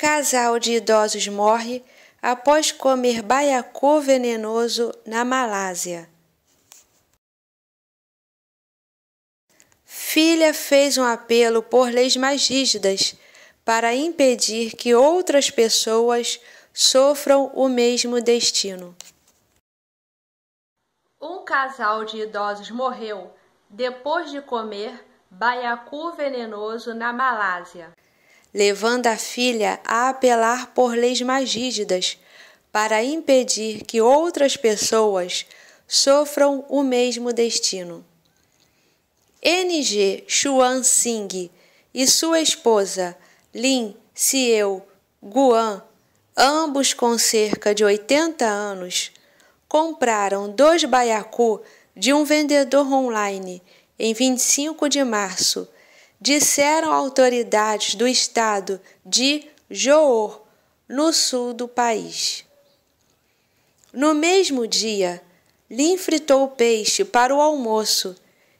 Casal de idosos morre após comer baiacu venenoso na Malásia. Filha fez um apelo por leis mais rígidas para impedir que outras pessoas sofram o mesmo destino. Um casal de idosos morreu depois de comer baiacu venenoso na Malásia levando a filha a apelar por leis mais rígidas para impedir que outras pessoas sofram o mesmo destino. N.G. Chuan Singh e sua esposa Lin Xiu Guan, ambos com cerca de 80 anos, compraram dois baiacu de um vendedor online em 25 de março disseram autoridades do estado de Joor, no sul do país. No mesmo dia, Lin fritou o peixe para o almoço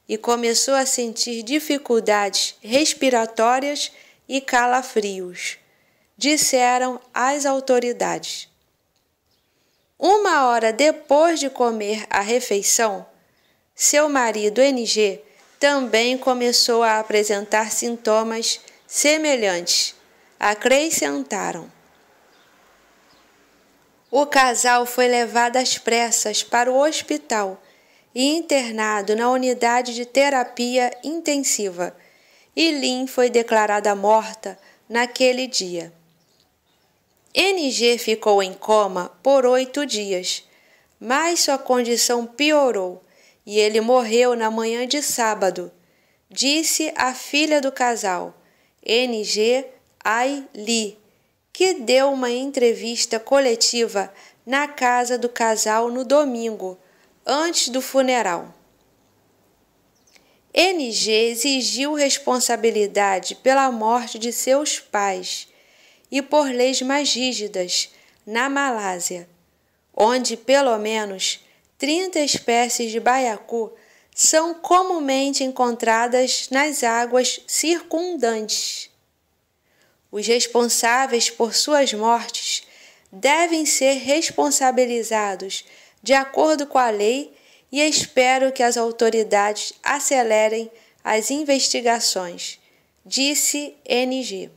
e começou a sentir dificuldades respiratórias e calafrios, disseram as autoridades. Uma hora depois de comer a refeição, seu marido NG também começou a apresentar sintomas semelhantes. Acrescentaram. O casal foi levado às pressas para o hospital e internado na unidade de terapia intensiva. E Lin foi declarada morta naquele dia. NG ficou em coma por oito dias, mas sua condição piorou e ele morreu na manhã de sábado, disse a filha do casal, NG Ai Lee, que deu uma entrevista coletiva na casa do casal no domingo, antes do funeral. NG exigiu responsabilidade pela morte de seus pais e por leis mais rígidas na Malásia, onde pelo menos 30 espécies de baiacu são comumente encontradas nas águas circundantes. Os responsáveis por suas mortes devem ser responsabilizados de acordo com a lei e espero que as autoridades acelerem as investigações, disse NG.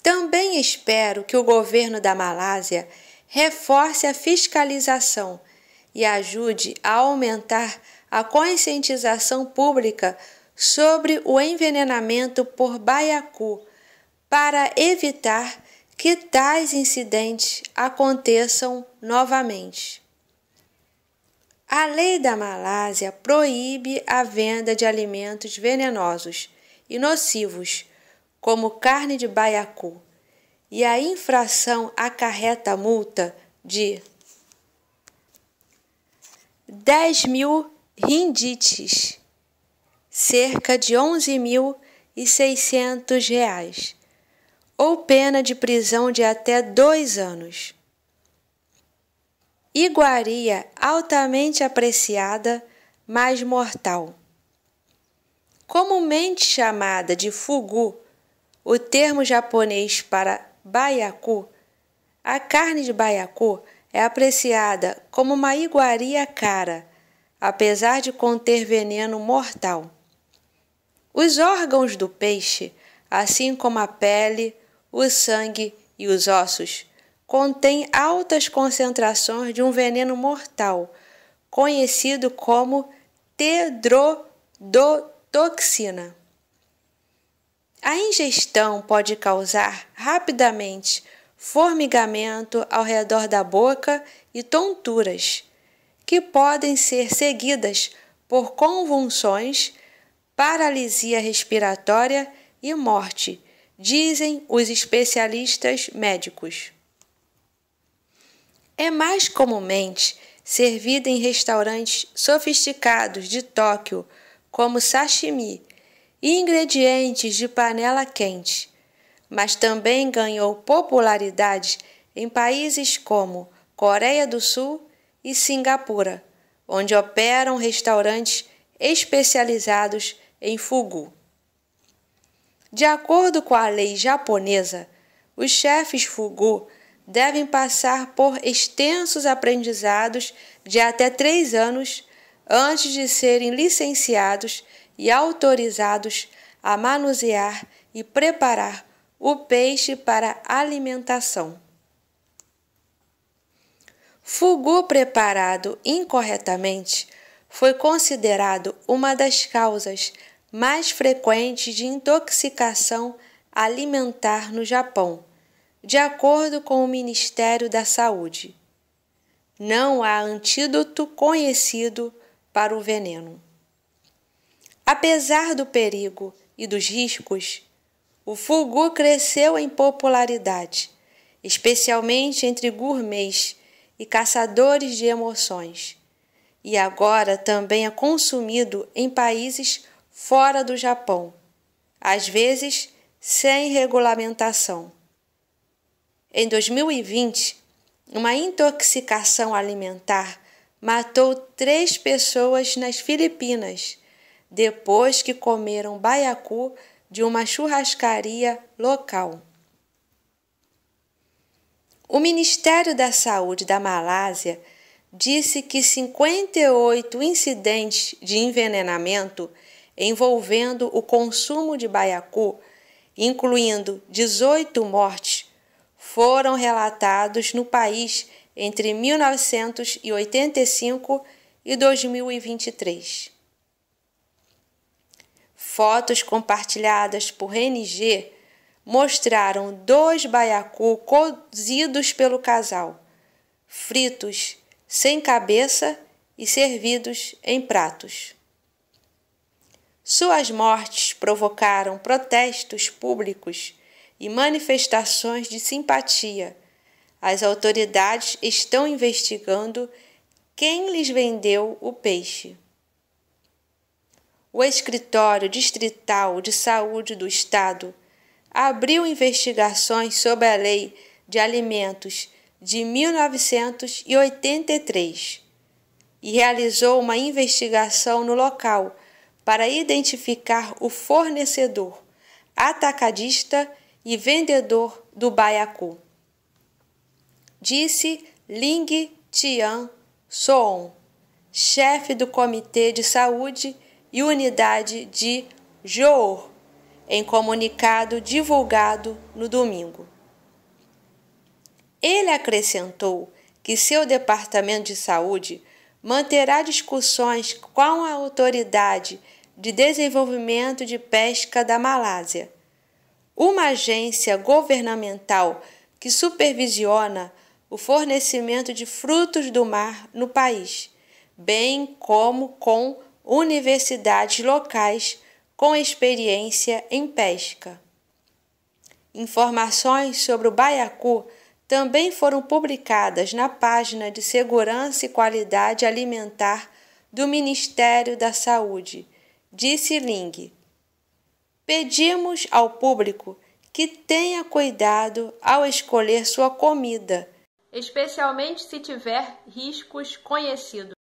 Também espero que o governo da Malásia reforce a fiscalização e ajude a aumentar a conscientização pública sobre o envenenamento por baiacu para evitar que tais incidentes aconteçam novamente. A lei da Malásia proíbe a venda de alimentos venenosos e nocivos, como carne de baiacu e a infração acarreta multa de 10 mil rindites, cerca de 11.600 reais, ou pena de prisão de até dois anos. Iguaria altamente apreciada, mas mortal. Comumente chamada de fugu, o termo japonês para baiacu. A carne de baiacu é apreciada como uma iguaria cara, apesar de conter veneno mortal. Os órgãos do peixe, assim como a pele, o sangue e os ossos, contêm altas concentrações de um veneno mortal, conhecido como tedrodotoxina. A ingestão pode causar rapidamente formigamento ao redor da boca e tonturas, que podem ser seguidas por convulsões, paralisia respiratória e morte, dizem os especialistas médicos. É mais comumente servida em restaurantes sofisticados de Tóquio, como sashimi, e ingredientes de panela quente, mas também ganhou popularidade em países como Coreia do Sul e Singapura, onde operam restaurantes especializados em fugu. De acordo com a lei japonesa, os chefes fugu devem passar por extensos aprendizados de até três anos antes de serem licenciados e autorizados a manusear e preparar o peixe para alimentação. Fugu preparado incorretamente foi considerado uma das causas mais frequentes de intoxicação alimentar no Japão, de acordo com o Ministério da Saúde. Não há antídoto conhecido para o veneno. Apesar do perigo e dos riscos, o fugu cresceu em popularidade, especialmente entre gourmets e caçadores de emoções, e agora também é consumido em países fora do Japão, às vezes sem regulamentação. Em 2020, uma intoxicação alimentar matou três pessoas nas Filipinas depois que comeram baiacu de uma churrascaria local. O Ministério da Saúde da Malásia disse que 58 incidentes de envenenamento envolvendo o consumo de baiacu, incluindo 18 mortes, foram relatados no país entre 1985 e 2023. Fotos compartilhadas por NG mostraram dois baiacu cozidos pelo casal, fritos sem cabeça e servidos em pratos. Suas mortes provocaram protestos públicos e manifestações de simpatia. As autoridades estão investigando quem lhes vendeu o peixe o Escritório Distrital de Saúde do Estado abriu investigações sobre a Lei de Alimentos de 1983 e realizou uma investigação no local para identificar o fornecedor, atacadista e vendedor do baiacu. Disse Ling Tian Soon, chefe do Comitê de Saúde e unidade de Joor, em comunicado divulgado no domingo. Ele acrescentou que seu departamento de saúde manterá discussões com a autoridade de desenvolvimento de pesca da Malásia, uma agência governamental que supervisiona o fornecimento de frutos do mar no país, bem como com universidades locais com experiência em pesca. Informações sobre o baiacu também foram publicadas na página de Segurança e Qualidade Alimentar do Ministério da Saúde, disse Ling. Pedimos ao público que tenha cuidado ao escolher sua comida, especialmente se tiver riscos conhecidos.